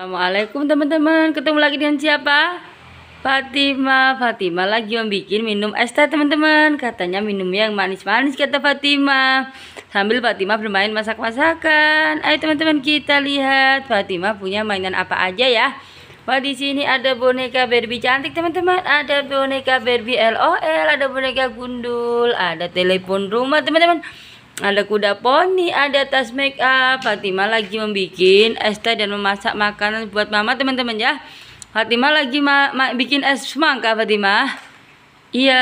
Assalamualaikum teman-teman Ketemu lagi dengan siapa? Fatima Fatima lagi yang bikin minum es teh teman-teman Katanya minum yang manis-manis kata Fatima Sambil Fatima bermain masak-masakan Ayo teman-teman kita lihat Fatima punya mainan apa aja ya Wah di sini ada boneka Barbie cantik teman-teman, ada boneka Barbie LOL, ada boneka gundul, ada telepon rumah teman-teman ada kuda poni, ada tas make up. Fatima lagi membuat es teh dan memasak makanan buat mama teman-teman ya. Fatima lagi ma ma bikin es semangka Fatima. Iya,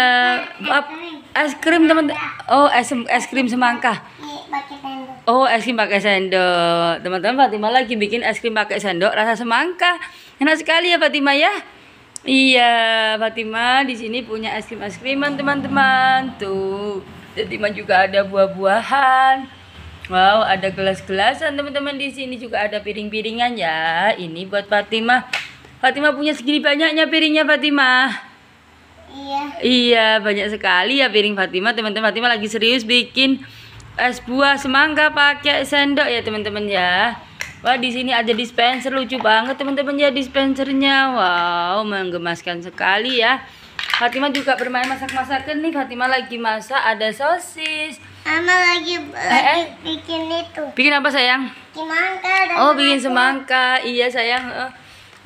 es krim teman. Oh, es es krim semangka. Iya, oh, es krim pakai sendok. Teman-teman Fatima lagi bikin es krim pakai sendok rasa semangka. Enak sekali ya Fatima ya. Iya, Fatima di sini punya es krim es kriman teman-teman. Tuh. Setiman juga ada buah-buahan. Wow, ada gelas-gelasan teman-teman di sini juga ada piring-piringan ya. Ini buat Fatima. Fatima punya segini banyaknya piringnya Fatima. Iya. Iya, banyak sekali ya piring Fatima. Teman-teman Fatima lagi serius bikin es buah semangka pakai sendok ya, teman-teman ya. Wah, di sini ada dispenser lucu banget, teman-teman ya dispensernya. Wow, menggemaskan sekali ya. Fatima juga bermain masak-masakan nih. Fatima lagi masak ada sosis. Mama lagi, eh, eh, lagi eh. bikin itu. Bikin apa sayang? Semangka. Oh bikin semangka. Iya sayang. Uh,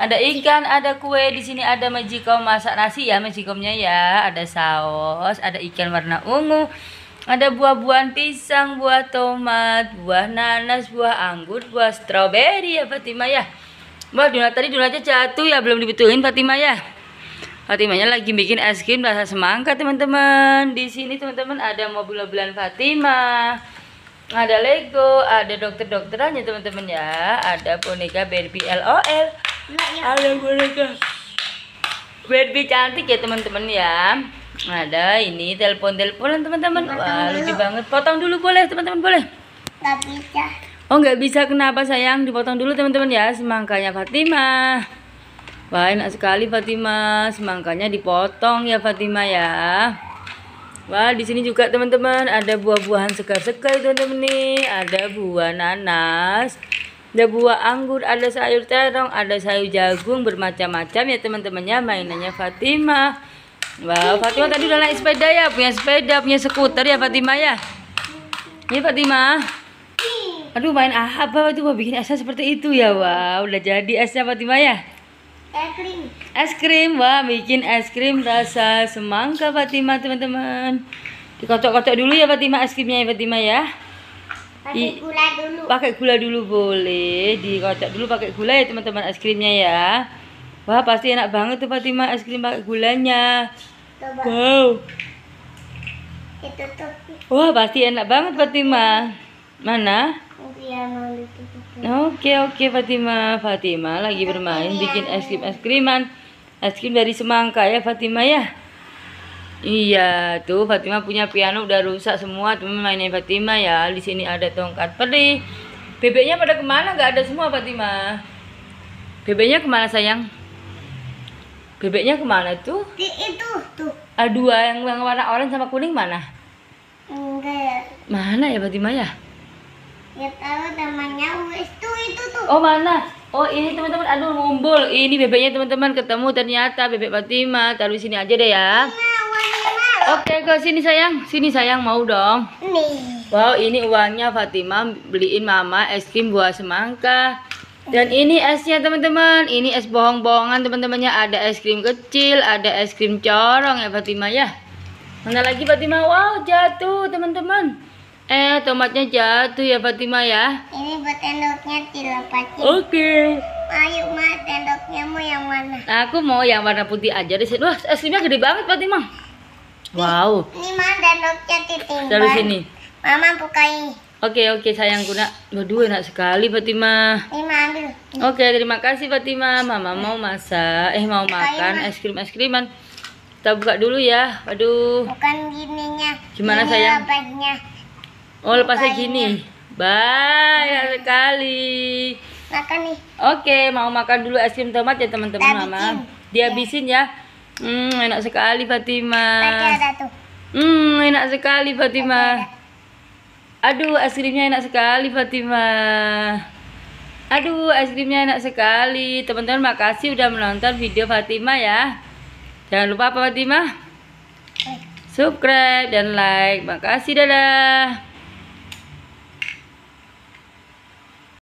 ada ikan, ada kue. Di sini ada majikom masak nasi ya majikomnya ya. Ada saus, ada ikan warna ungu. Ada buah-buahan pisang, buah tomat, buah nanas, buah anggur, buah stroberi ya Fatima ya. Wah, donat tadi donatnya jatuh ya, belum dibetulin Fatima ya. Fatimanya lagi bikin es krim rasa semangka teman-teman. Di sini teman-teman ada mobil-mobilan Fatimah. Ada Lego, ada dokter-dokterannya teman-teman ya. Ada boneka Barbie LOL. Iya. Ada boneka Barbie cantik ya teman-teman ya. Ada ini telepon-teleponan teman-teman. Wah, lucu banget. Potong dulu boleh teman-teman boleh. Gak bisa. Oh, nggak bisa kenapa sayang? Dipotong dulu teman-teman ya semangkanya Fatimah. Wah enak sekali Fatima, semangkanya dipotong ya Fatima ya. Wah di sini juga teman-teman ada buah-buahan segar-segar teman-teman nih, ada buah nanas, ada buah anggur, ada sayur terong, ada sayur jagung bermacam-macam ya teman-temannya mainannya Fatima. Wah Fatima tadi udah naik sepeda ya, punya sepeda, punya skuter ya Fatima ya. Ini iya, Fatima. Aduh main apa itu mau bikin esnya seperti itu ya, wah udah jadi esnya Fatima ya. Es krim, wah bikin es krim rasa semangka Fatima teman-teman. dikocok-kocok dulu ya Fatima es krimnya ya Fatima ya. Pakai gula dulu. Pakai gula dulu boleh, dikocok dulu pakai gula ya teman-teman es krimnya ya. Wah pasti enak banget tuh Fatima es krim pakai gulanya. Coba. Wow. Itu tuh. Wah pasti enak banget Fatima. Mana? Ya, oke oke Fatima, Fatima lagi bermain ya. bikin es krim es kriman, es krim dari semangka ya Fatima ya. Iya tuh Fatima punya piano udah rusak semua teman mainnya Fatima ya. Di sini ada tongkat peri. Bebeknya pada kemana? Gak ada semua Fatima. Bebeknya kemana sayang? Bebeknya kemana tuh? Di itu tuh. Ada dua yang warna oranye sama kuning mana? Enggak ya. Mana ya Fatima ya? Ya tahu temannya wis tuh itu tuh. Oh mana? Oh ini teman-teman, aduh ngumpul. Ini bebeknya teman-teman ketemu ternyata bebek Fatima. Taruh sini aja deh ya. Oke, okay, ke sini sayang. Sini sayang mau dong. Nih. Wow, ini uangnya Fatima beliin mama es krim buah semangka. Dan ini esnya teman-teman. Ini es bohong-bohongan teman-temannya. Ada es krim kecil, ada es krim corong ya Fatima ya. Mana lagi Fatima? Wow, jatuh teman-teman. Eh, tomatnya jatuh ya Fatima ya. Ini buat sendoknya dilepasin. Oke. Okay. Ayo ma, sendoknya mau yang mana? Aku mau yang warna putih aja di sini. Wah, es gede banget Fatima. Wow. Ini mah tendoknya titipin. Dari sini. Mama bukain. Oke okay, oke okay, sayang guna. Waduh enak sekali Fatima. ambil. Oke okay, terima kasih Fatima. Mama mau masak eh mau makan es krim es kriman. Kita buka dulu ya. Waduh. Bukan gininya. Gimana Gini sayang? Lobaknya. Oh lepasnya gini. Bye iya. sekali. Makan nih. Oke mau makan dulu es krim tomat ya teman-teman mama. Dihabisin ya. Hmm enak sekali Fatima. Hmm enak sekali Fatima. Aduh es krimnya enak sekali Fatima. Aduh es krimnya enak sekali. Teman-teman makasih udah menonton video Fatima ya. Jangan lupa apa Fatima? Eh. Subscribe dan like. Makasih dadah.